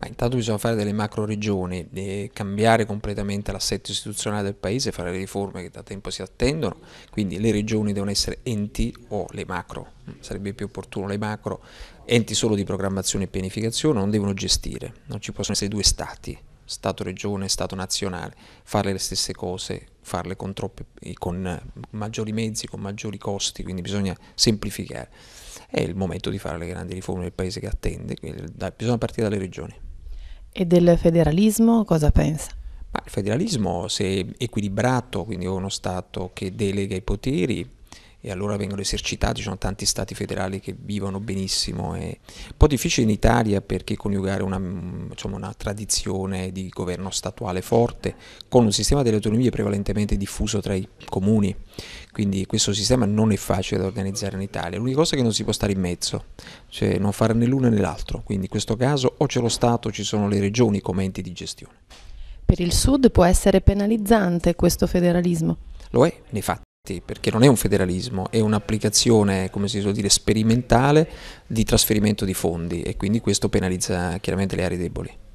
ma intanto bisogna fare delle macro regioni, eh, cambiare completamente l'assetto istituzionale del paese, fare le riforme che da tempo si attendono, quindi le regioni devono essere enti o le macro, mm, sarebbe più opportuno le macro, enti solo di programmazione e pianificazione, non devono gestire, non ci possono essere due stati, Stato regione, e Stato nazionale, fare le stesse cose, farle con, troppi, con maggiori mezzi, con maggiori costi, quindi bisogna semplificare. È il momento di fare le grandi riforme del Paese che attende, bisogna partire dalle regioni. E del federalismo cosa pensa? il federalismo, se equilibrato, quindi uno Stato che delega i poteri, e allora vengono esercitati, ci sono tanti stati federali che vivono benissimo, è un po' difficile in Italia perché coniugare una, mm, insomma, una tradizione di governo statuale forte con un sistema delle autonomie prevalentemente diffuso tra i comuni, quindi questo sistema non è facile da organizzare in Italia, l'unica cosa è che non si può stare in mezzo, cioè non fare né l'uno né l'altro, quindi in questo caso o c'è lo Stato o ci sono le regioni come enti di gestione. Per il Sud può essere penalizzante questo federalismo? Lo è, nei fatti effetti, perché non è un federalismo, è un'applicazione, come si suol dire, sperimentale di trasferimento di fondi e quindi questo penalizza chiaramente le aree deboli.